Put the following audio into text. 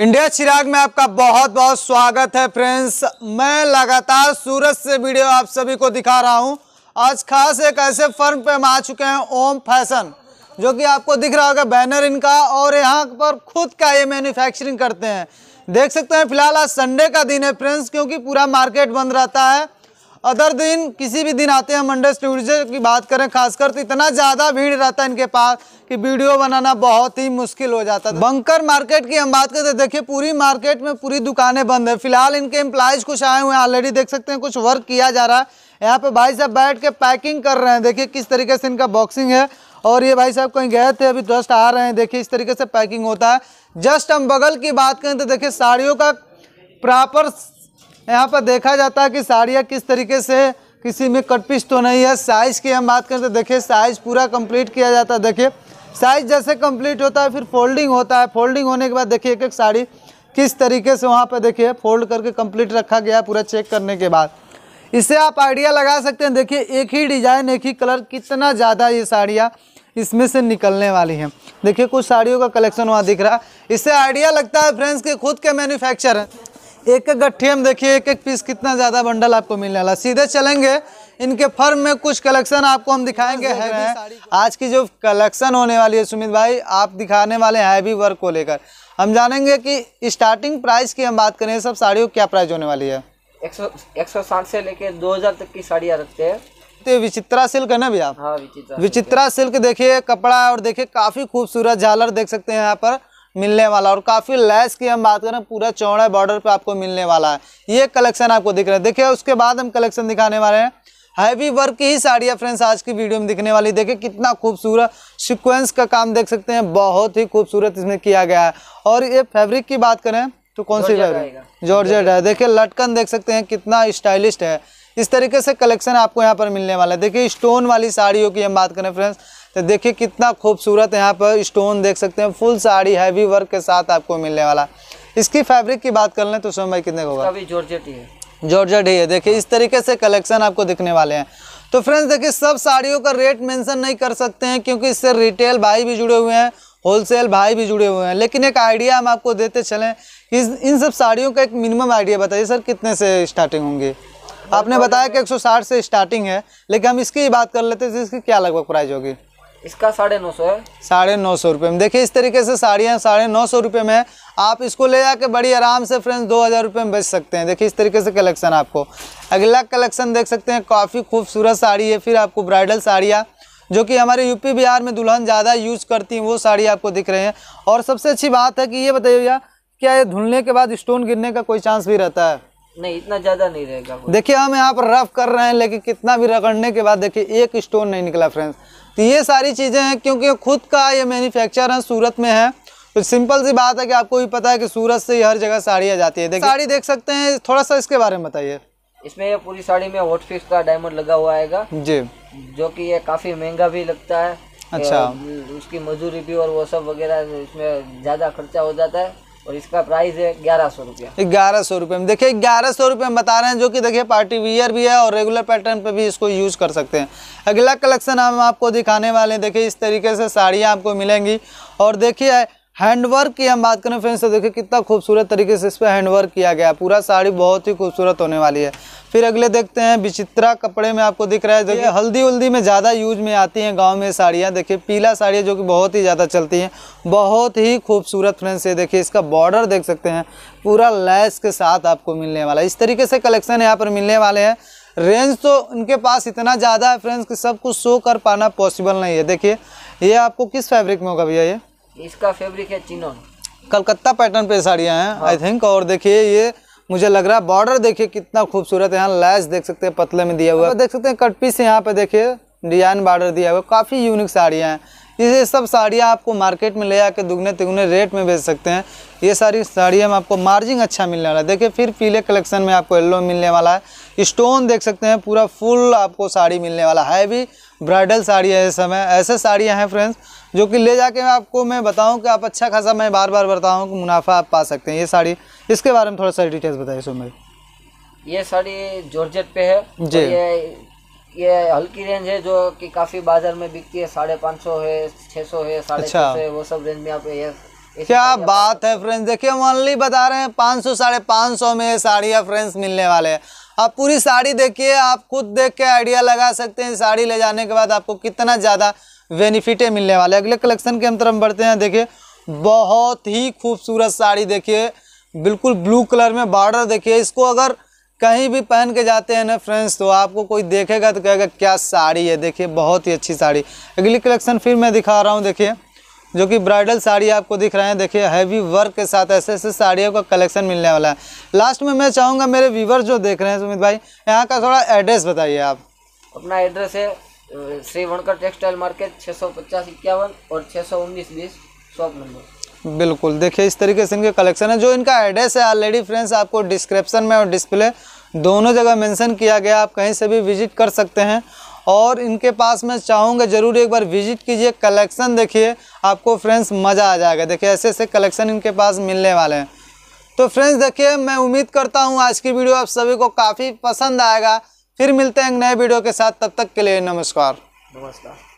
India चिराग में आपका बहुत बहुत स्वागत है फ्रेंड्स मैं लगातार सूरत से वीडियो आप सभी को दिखा रहा हूं आज खास एक ऐसे फर्म पे हम आ चुके हैं ओम फैशन जो कि आपको दिख रहा होगा बैनर इनका और यहां पर खुद का ये मैन्युफैक्चरिंग करते हैं देख सकते हैं फिलहाल आज संडे का दिन है फ्रेंड्स क्योंकि पूरा मार्केट बंद रहता है अदर दिन किसी भी दिन आते हैं मंडस टूरिज्म की बात करें खासकर तो इतना ज़्यादा भीड़ रहता है इनके पास कि वीडियो बनाना बहुत ही मुश्किल हो जाता है बंकर मार्केट की हम बात करते हैं देखिए पूरी मार्केट में पूरी दुकानें बंद है फिलहाल इनके एम्प्लाइज कुछ आए हुए हैं ऑलरेडी देख सकते हैं कुछ वर्क किया जा रहा है यहाँ पे भाई साहब बैठ के पैकिंग कर रहे हैं देखिए किस तरीके से इनका बॉक्सिंग है और ये भाई साहब कहीं गए थे अभी जस्ट आ रहे हैं देखिए इस तरीके से पैकिंग होता है जस्ट हम बगल की बात करें तो देखिए साड़ियों का प्रॉपर यहाँ पर देखा जाता है कि साड़ियाँ किस तरीके से किसी में कट पीस तो नहीं है साइज़ की हम बात करें तो देखिए साइज़ पूरा कंप्लीट किया जाता है देखिए साइज़ जैसे कंप्लीट होता है फिर फोल्डिंग होता है फोल्डिंग होने के बाद देखिए एक एक साड़ी किस तरीके से वहाँ पर देखिए फोल्ड करके कंप्लीट रखा गया है पूरा चेक करने के बाद इससे आप आइडिया लगा सकते हैं देखिए एक ही डिज़ाइन एक ही कलर कितना ज़्यादा ये साड़ियाँ इसमें से निकलने वाली हैं देखिए कुछ साड़ियों का कलेक्शन वहाँ दिख रहा है इससे आइडिया लगता है फ्रेंड्स के खुद के मैन्युफैक्चर हैं एक एक गट्ठी हम देखिए एक एक पीस कितना ज़्यादा बंडल आपको मिलने वाला सीधे चलेंगे इनके फर्म में कुछ कलेक्शन आपको हम दिखाएंगे हाँ, है आज की जो कलेक्शन होने वाली है सुमित भाई आप दिखाने वाले हैवी वर्क को लेकर हम जानेंगे कि स्टार्टिंग प्राइस की हम बात करें सब साड़ियों क्या प्राइस होने वाली है एक सौ साठ से लेके दो हजार तक की साड़ियाँ रखते हैं तो विचित्रा सिल्क है ना भैया हाँ, विचित्रा, विचित्रा सिल्क देखिए कपड़ा और देखिए काफी खूबसूरत झालर देख सकते हैं यहाँ पर मिलने वाला और काफ़ी लेस की हम बात करें पूरा चौड़ा बॉर्डर पे आपको मिलने वाला है ये कलेक्शन आपको दिख रहा है देखिए उसके बाद हम कलेक्शन दिखाने वाले हैं हैवी वर्क की ही साड़ियाँ फ्रेंड्स आज की वीडियो में दिखने वाली देखिए कितना खूबसूरत सिक्वेंस का काम देख सकते हैं बहुत ही खूबसूरत इसमें किया गया है और ये फैब्रिक की बात करें तो कौन सी फैब्रिक जॉर्जेट है देखिए लटकन देख सकते हैं कितना स्टाइलिश है इस तरीके से कलेक्शन आपको यहाँ पर मिलने वाला है देखिए स्टोन वाली साड़ियों की हम बात करें फ्रेंड्स तो देखिए कितना खूबसूरत यहाँ पर स्टोन देख सकते हैं फुल साड़ी हैवी वर्क के साथ आपको मिलने वाला इसकी फैब्रिक की बात कर लें तो सोम भाई कितने होगा जॉर्जेट ही है जॉर्जेट ही है देखिए इस तरीके से कलेक्शन आपको दिखने वाले हैं तो फ्रेंड्स देखिए सब साड़ियों का रेट मेंशन नहीं कर सकते हैं क्योंकि इससे रिटेल भाई भी जुड़े हुए हैं होलसेल भाई भी जुड़े हुए हैं लेकिन एक आइडिया हम आपको देते चलें इस इन सब साड़ियों का एक मिनिमम आइडिया बताइए सर कितने से स्टार्टिंग होंगी आपने बताया कि 160 से स्टार्टिंग है लेकिन हम इसकी बात कर लेते हैं इसकी क्या लगभग प्राइस होगी इसका साढ़े नौ सौ है साढ़े नौ सौ रुपये में देखिए इस तरीके से साड़ियाँ साढ़े नौ सौ रुपये में आप इसको ले जाके बड़ी आराम से फ्रेंड्स दो हज़ार रुपये में बेच सकते हैं देखिए इस तरीके से कलेक्शन आपको अगला कलेक्शन देख सकते हैं काफ़ी खूबसूरत साड़ी है फिर आपको ब्राइडल साड़ियाँ जो कि हमारे यूपी बिहार में दुल्हन ज़्यादा यूज़ करती हैं वो साड़ी आपको दिख रहे हैं और सबसे अच्छी बात है कि ये बताइए भैया क्या ये धुलने के बाद स्टोन गिरने का कोई चांस भी रहता है नहीं इतना ज्यादा नहीं रहेगा देखिए हम यहाँ पर रफ कर रहे हैं लेकिन कितना भी रगड़ने के बाद देखिए एक स्टोन नहीं निकला फ्रेंड्स तो ये सारी चीज़ें हैं क्योंकि खुद का ये मैन्युफैक्चर है सूरत में है तो सिंपल सी बात है कि आपको भी पता है कि सूरत से ही हर जगह साड़ी आ जाती है देखिए साड़ी देख सकते हैं थोड़ा सा इसके बारे में बताइए इसमें ये पूरी साड़ी में वोट फिक्स का डायमंड लगा हुआ आएगा जी जो कि ये काफ़ी महंगा भी लगता है अच्छा उसकी मजदूरी भी और वो सब वगैरह इसमें ज़्यादा खर्चा हो जाता है और इसका प्राइस है ग्यारह सौ रुपया ग्यारह सौ रुपये में देखिए ग्यारह सौ रुपये में बता रहे हैं जो कि देखिए पार्टी वियर भी है और रेगुलर पैटर्न पे भी इसको यूज़ कर सकते हैं अगला कलेक्शन हम आपको दिखाने वाले हैं देखिए इस तरीके से साड़ियाँ आपको मिलेंगी और देखिए हैंडवर्क की हम बात करें फ्रेंड्स तो देखिए कितना खूबसूरत तरीके से इस पर हैंडवर्क किया गया पूरा साड़ी बहुत ही खूबसूरत होने वाली है फिर अगले देखते हैं विचित्रा कपड़े में आपको दिख रहा है कि हल्दी उल्दी में ज़्यादा यूज में आती हैं गांव में साड़ियाँ देखिए पीला साड़ियाँ जो कि बहुत ही ज़्यादा चलती हैं बहुत ही खूबसूरत फ्रेंड्स ये देखिए इसका बॉर्डर देख सकते हैं पूरा लैस के साथ आपको मिलने वाला है इस तरीके से कलेक्शन यहाँ पर मिलने वाले हैं रेंज तो उनके पास इतना ज़्यादा है फ्रेंड्स कि सब कुछ शो कर पाना पॉसिबल नहीं है देखिए ये आपको किस फैब्रिक में होगा भैया ये इसका फैब्रिक है चिनोन कलकत्ता पैटर्न पे साड़ियाँ हैं आई हाँ। थिंक और देखिए ये मुझे लग रहा है बॉर्डर देखिए कितना खूबसूरत है यहाँ लैस देख सकते हैं पतले में दिया हुआ है देख सकते हैं कट पीस यहाँ पे देखिए डिजाइन बॉर्डर दिया हुआ काफ़ी यूनिक साड़ियाँ हैं ये सब साड़ियाँ आपको मार्केट में ले आके दुगने तिगुने रेट में बेच सकते हैं ये सारी साड़ियाँ में आपको मार्जिन अच्छा मिलने वाला है देखिए फिर पीले कलेक्शन में आपको येल्लो मिलने वाला है स्टोन देख सकते हैं पूरा फुल आपको साड़ी मिलने वाला है भी ब्राइडल साड़ी है इस समय ऐसे साड़ियाँ हैं फ्रेंड्स जो कि ले जाके मैं आपको मैं बताऊं कि आप अच्छा खासा मैं बार बार बताऊं कि मुनाफा आप पा सकते हैं ये साड़ी इसके बारे में थोड़ा सा डिटेल्स बताइए सुमेर ये साड़ी जॉर्जेट पे है जी ये ये हल्की रेंज है जो कि काफी बाजार में बिकती है साढ़े पाँच सौ है छह सौ है साढ़े अच्छा। है वो सब रेंज में आप ये क्या बात है फ्रेंड्स देखिए हम ऑनली बता रहे हैं पाँच सौ साढ़े पाँच सौ में साड़ी फ्रेंड्स मिलने वाले हैं आप पूरी साड़ी देखिए आप खुद देख के आइडिया लगा सकते हैं साड़ी ले जाने के बाद आपको कितना ज़्यादा बेनिफिटें मिलने वाले अगले कलेक्शन के अंतर हम बढ़ते हैं देखिए बहुत ही खूबसूरत साड़ी देखिए बिल्कुल ब्लू कलर में बॉर्डर देखिए इसको अगर कहीं भी पहन के जाते हैं ना फ्रेंड्स तो आपको कोई देखेगा तो कहेगा क्या साड़ी है देखिए बहुत ही अच्छी साड़ी अगली कलेक्शन फिर मैं दिखा रहा हूँ देखिए जो कि ब्राइडल साड़ी आपको दिख रहे हैं देखिए हैवी वर्क के साथ ऐसे ऐसे साड़ियों का कलेक्शन मिलने वाला है लास्ट में मैं चाहूँगा मेरे व्यूवर जो देख रहे हैं सुमित भाई यहाँ का थोड़ा एड्रेस बताइए आप अपना एड्रेस है श्री वनकर टेक्सटाइल मार्केट छः सौ पचास इक्यावन और छः सौ उन्नीस बीस शॉप नंबर बिल्कुल देखिए इस तरीके से इनके कलेक्शन है जो इनका एड्रेस है ऑलरेडी फ्रेंड्स आपको डिस्क्रिप्शन में और डिस्प्ले दोनों जगह मेंशन किया गया आप कहीं से भी विजिट कर सकते हैं और इनके पास मैं चाहूँगा ज़रूर एक बार विजिट कीजिए कलेक्शन देखिए आपको फ्रेंड्स मज़ा आ जाएगा देखिए ऐसे ऐसे कलेक्शन इनके पास मिलने वाले हैं तो फ्रेंड्स देखिए मैं उम्मीद करता हूँ आज की वीडियो आप सभी को काफ़ी पसंद आएगा फिर मिलते हैं नए वीडियो के साथ तब तक के लिए नमस्कार नमस्कार